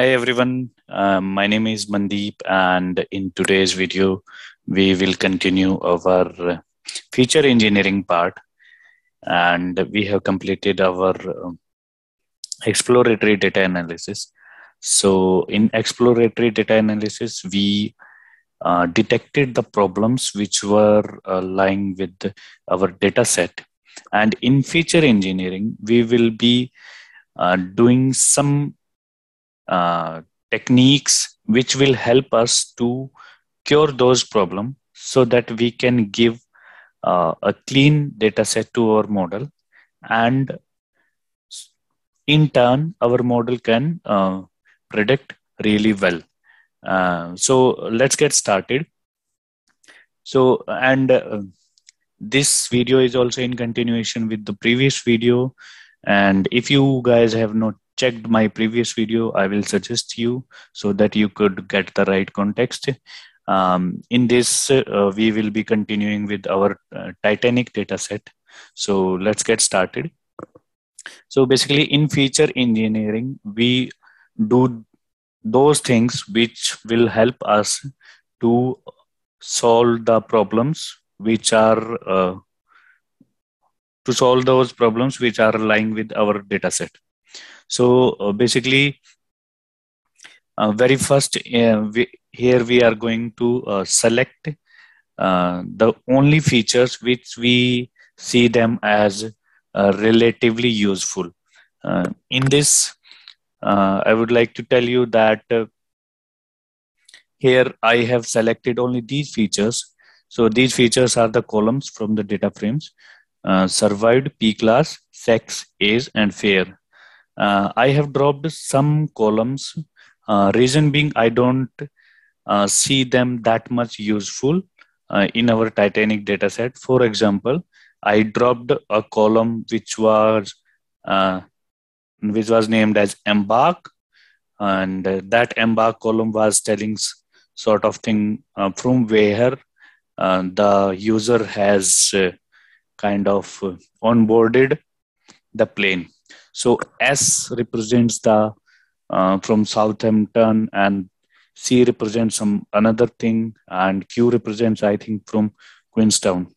Hi everyone, um, my name is Mandeep and in today's video, we will continue our feature engineering part and we have completed our um, exploratory data analysis. So in exploratory data analysis, we uh, detected the problems which were uh, lying with our data set. And in feature engineering, we will be uh, doing some uh, techniques which will help us to cure those problems so that we can give uh, a clean data set to our model and in turn our model can uh, predict really well uh, so let's get started so and uh, this video is also in continuation with the previous video and if you guys have not checked my previous video, I will suggest you so that you could get the right context. Um, in this, uh, we will be continuing with our uh, Titanic dataset. So let's get started. So basically in feature engineering, we do those things which will help us to solve the problems which are uh, to solve those problems which are lying with our dataset. So uh, basically, uh, very first, uh, we, here we are going to uh, select uh, the only features which we see them as relatively useful. in this, I would like to tell you that here I have selected only these features. So these features are the columns from the data frames, uh, survived, P class, sex, age, and fare uh, I have dropped some columns. Uh, reason being, I don't uh, see them that much useful uh, in our Titanic dataset. For example, I dropped a column which was uh, which was named as embark, and that embark column was telling sort of thing uh, from where the user has kind of onboarded the plane so S represents the uh, from Southampton and C represents some another thing and Q represents I think from Queenstown.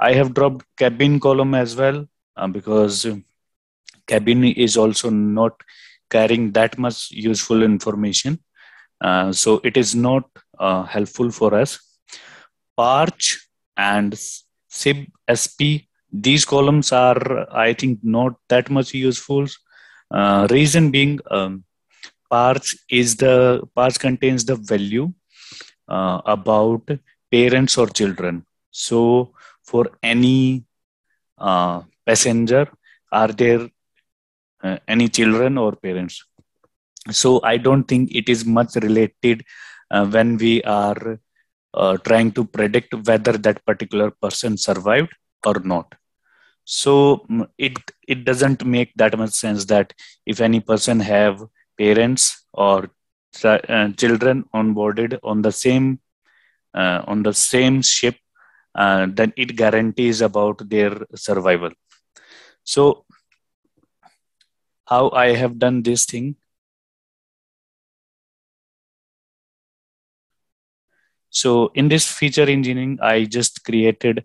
I have dropped cabin column as well uh, because cabin is also not carrying that much useful information. Uh, so it is not uh, helpful for us. Parch and SIB SP these columns are i think not that much useful uh, reason being um, parts is the parts contains the value uh, about parents or children so for any uh, passenger are there uh, any children or parents so i don't think it is much related uh, when we are uh, trying to predict whether that particular person survived or not so mm, it it doesn't make that much sense that if any person have parents or uh, children onboarded on the same uh, on the same ship uh, then it guarantees about their survival so how i have done this thing so in this feature engineering i just created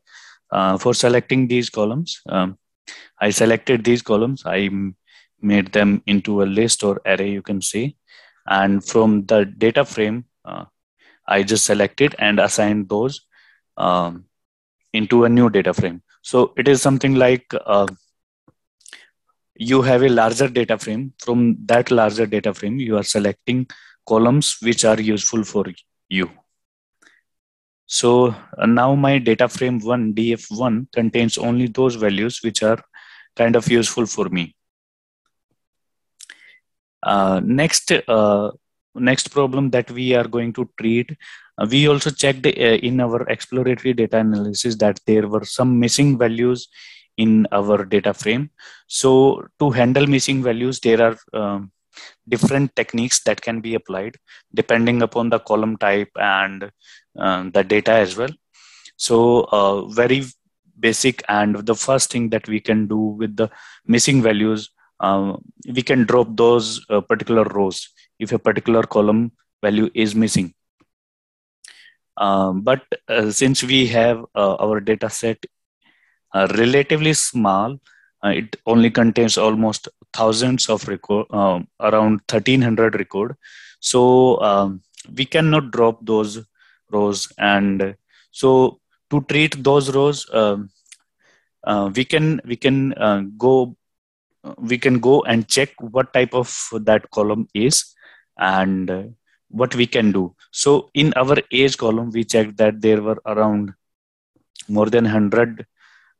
uh, for selecting these columns, um, I selected these columns. I made them into a list or array, you can see. And from the data frame, uh, I just selected and assigned those um, into a new data frame. So it is something like uh, you have a larger data frame. From that larger data frame, you are selecting columns which are useful for you. So uh, now my data frame one DF1 contains only those values which are kind of useful for me. Uh, next, uh, next problem that we are going to treat, uh, we also checked uh, in our exploratory data analysis that there were some missing values in our data frame. So to handle missing values, there are um, different techniques that can be applied depending upon the column type and um, the data as well. So uh, very basic and the first thing that we can do with the missing values, um, we can drop those uh, particular rows if a particular column value is missing. Um, but uh, since we have our data set relatively small, it only contains almost thousands of record, um, around 1300 record. So um, we cannot drop those rows. And so to treat those rows, um, uh, we can we can uh, go we can go and check what type of that column is and what we can do. So in our age column, we checked that there were around more than 100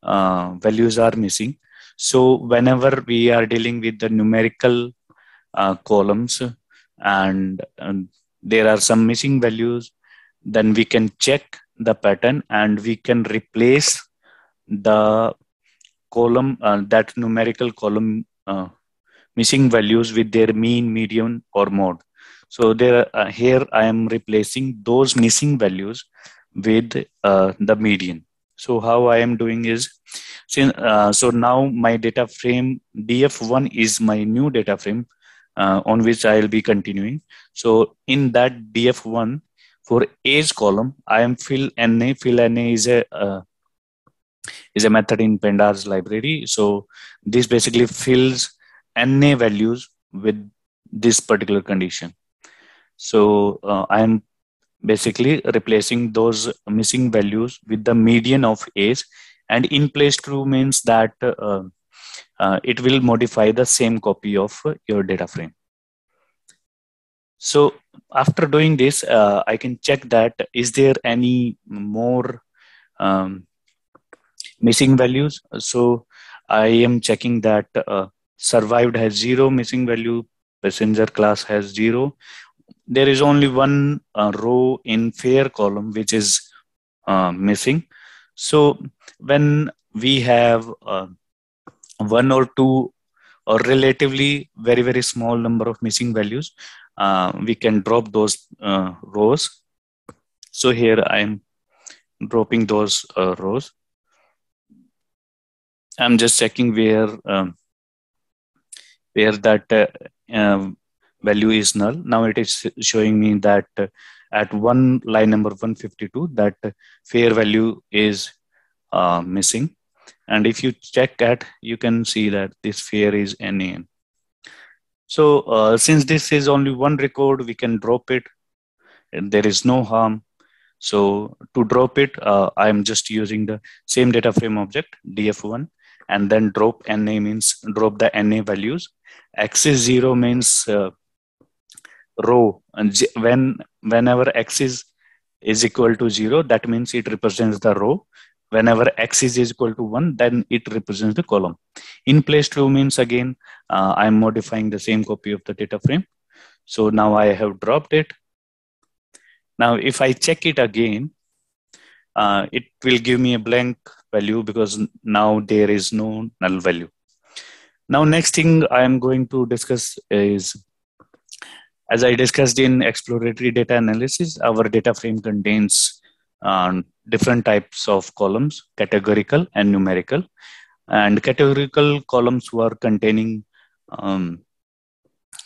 uh, values are missing. So whenever we are dealing with the numerical uh, columns and, and there are some missing values, then we can check the pattern and we can replace the column, uh, that numerical column uh, missing values with their mean, median or mode. So there, uh, here I am replacing those missing values with uh, the median. So how I am doing is so, uh, so now my data frame df1 is my new data frame uh, on which i'll be continuing so in that df1 for age column i am fill na fill na is a uh, is a method in pandas library so this basically fills na values with this particular condition so uh, i am basically replacing those missing values with the median of age and in place true means that uh, uh, it will modify the same copy of uh, your data frame so after doing this uh, i can check that is there any more um, missing values so i am checking that uh, survived has zero missing value passenger class has zero there is only one uh, row in fair column which is missing so when we have uh, one or two or relatively very very small number of missing values, uh, we can drop those uh, rows. So here I am dropping those uh, rows. I'm just checking where um, where that uh, um, value is null. Now it is showing me that uh, at one line number 152 that fair value is uh, missing and if you check at you can see that this fair is nan so uh, since this is only one record we can drop it and there is no harm so to drop it uh, i am just using the same data frame object df1 and then drop na means drop the na values axis 0 means uh, row and when whenever x is is equal to 0 that means it represents the row whenever x is equal to 1 then it represents the column in place true means again uh, i am modifying the same copy of the data frame so now i have dropped it now if i check it again uh, it will give me a blank value because now there is no null value now next thing i am going to discuss is as I discussed in exploratory data analysis, our data frame contains um, different types of columns, categorical and numerical. And categorical columns were containing um,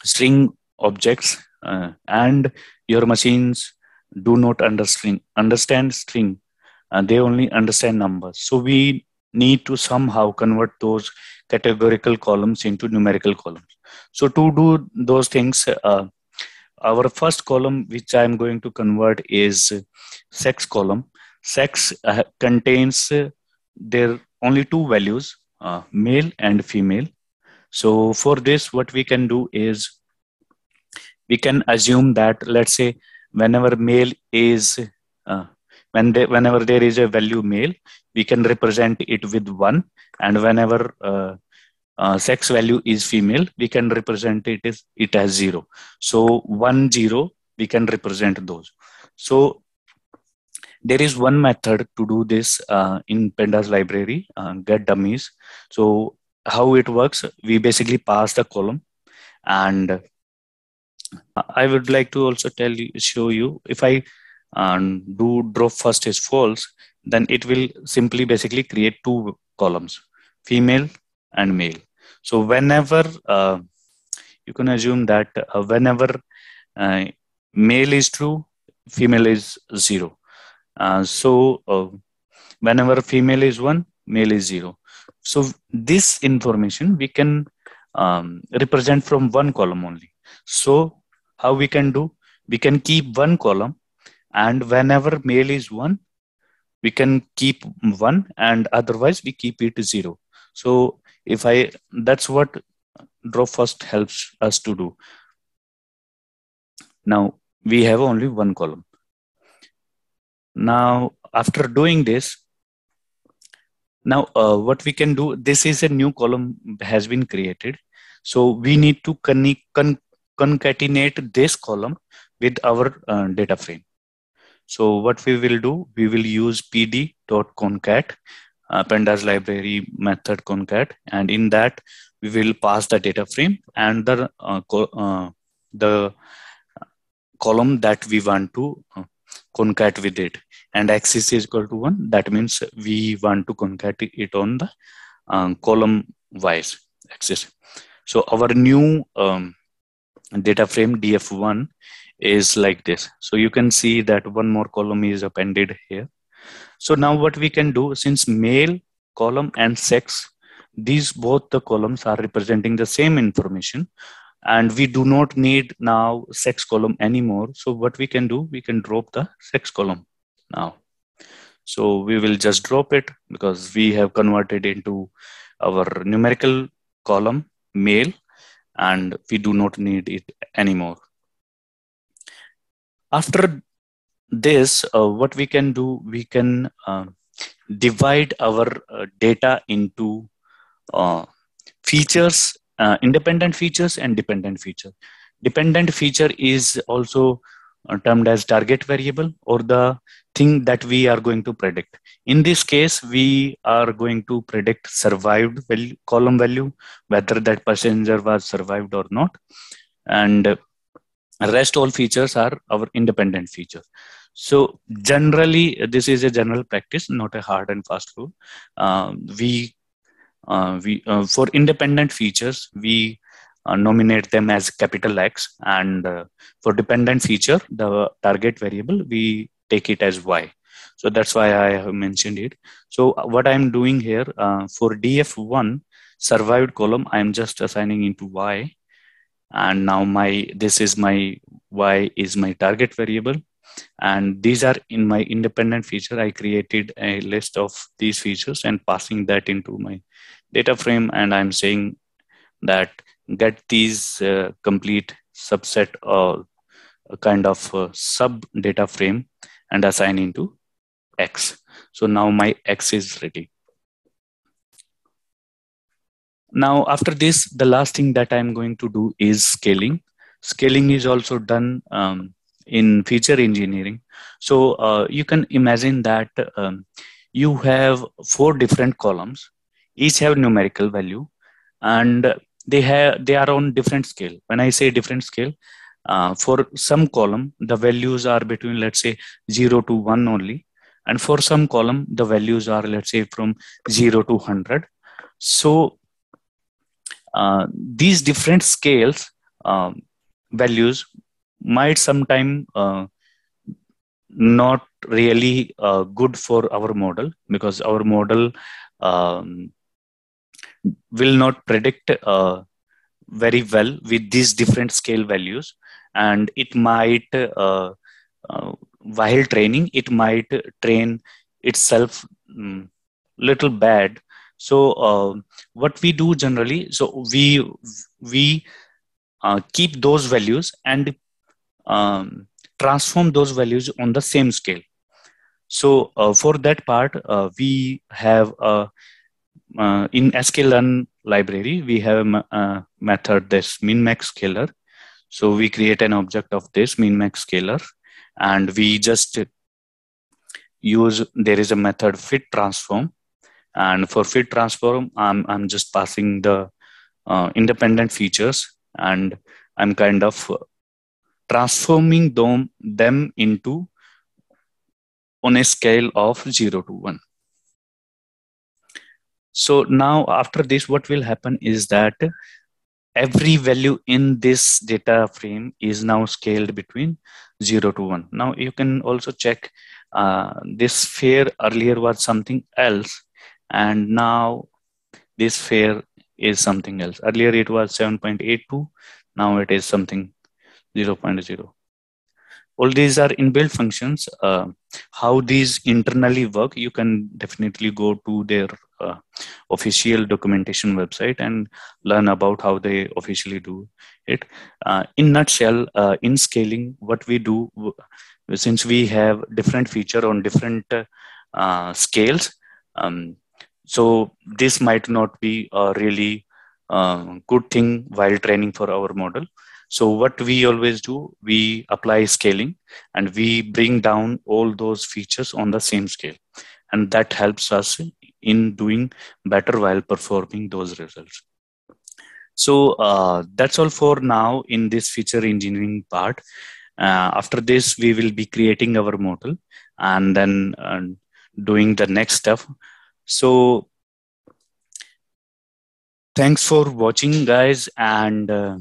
string objects uh, and your machines do not understand string and they only understand numbers so we need to somehow convert those categorical columns into numerical columns so to do those things uh, our first column which i am going to convert is sex column sex uh, contains uh, there only two values uh, male and female so for this what we can do is we can assume that let's say whenever male is uh, when they, whenever there is a value male we can represent it with one and whenever uh, uh, sex value is female, we can represent it as, it as zero. So one zero, we can represent those. So there is one method to do this uh, in Pandas library, uh, get dummies. So how it works, we basically pass the column and I would like to also tell you, show you if I um, do drop first is false, then it will simply basically create two columns, female and male. So whenever uh, you can assume that uh, whenever uh, male is true, female is zero. Uh, so uh, whenever female is one, male is zero. So this information we can um, represent from one column only. So how we can do? We can keep one column and whenever male is one, we can keep one and otherwise we keep it zero. So if i that's what draw first helps us to do now we have only one column now after doing this now uh, what we can do this is a new column has been created so we need to con concatenate this column with our uh, data frame so what we will do we will use pd.concat uh, pandas library method concat and in that we will pass the data frame and the uh, uh the column that we want to uh, concat with it and axis is equal to 1 that means we want to concat it on the uh, column wise axis so our new um, data frame df1 is like this so you can see that one more column is appended here so now what we can do since male column and sex, these both the columns are representing the same information and we do not need now sex column anymore. So what we can do, we can drop the sex column now. So we will just drop it because we have converted into our numerical column male and we do not need it anymore. After this, uh, what we can do, we can uh, divide our uh, data into features, independent features and dependent feature. Dependent feature is also termed as target variable or the thing that we are going to predict. In this case, we are going to predict survived column value, whether that passenger was survived or not. And rest all features are our independent features. So generally, this is a general practice, not a hard and fast rule. Uh, we uh, we uh, for independent features we uh, nominate them as capital X, and uh, for dependent feature the target variable we take it as Y. So that's why I have mentioned it. So what I'm doing here uh, for df1 survived column, I'm just assigning into Y, and now my this is my Y is my target variable and these are in my independent feature i created a list of these features and passing that into my data frame and i'm saying that get these uh, complete subset or kind of uh, sub data frame and assign into x so now my x is ready now after this the last thing that i'm going to do is scaling scaling is also done um, in feature engineering. So uh, you can imagine that um, you have four different columns, each have numerical value, and they have they are on different scale. When I say different scale, uh, for some column the values are between let's say zero to one only, and for some column the values are let's say from zero to hundred. So uh, these different scales um, values might sometime uh, not really uh, good for our model because our model um, will not predict uh, very well with these different scale values and it might uh, uh while training it might train itself um, little bad so uh, what we do generally so we we uh, keep those values and um, transform those values on the same scale. So uh, for that part, uh, we have a, uh, in sklearn library, we have a, a uh, method this min-max scalar. So we create an object of this min-max scalar and we just use, there is a method fit transform and for fit transform, I'm, I'm just passing the uh, independent features and I'm kind of transforming them, them into on a scale of 0 to 1. So now after this, what will happen is that every value in this data frame is now scaled between 0 to 1. Now you can also check uh, this fair earlier was something else and now this fair is something else. Earlier it was 7.82, now it is something 0.0 all these are inbuilt functions uh, how these internally work you can definitely go to their uh, official documentation website and learn about how they officially do it uh, in nutshell uh, in scaling what we do since we have different feature on different uh, uh, scales um, so this might not be a really good thing while training for our model so what we always do, we apply scaling and we bring down all those features on the same scale. And that helps us in doing better while performing those results. So uh, that's all for now in this feature engineering part. Uh, after this, we will be creating our model and then uh, doing the next stuff. So thanks for watching guys and uh,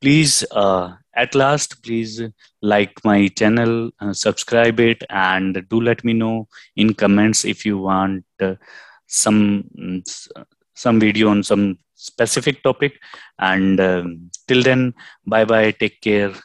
please uh, at last please like my channel uh, subscribe it and do let me know in comments if you want uh, some mm, some video on some specific topic and um, till then bye bye take care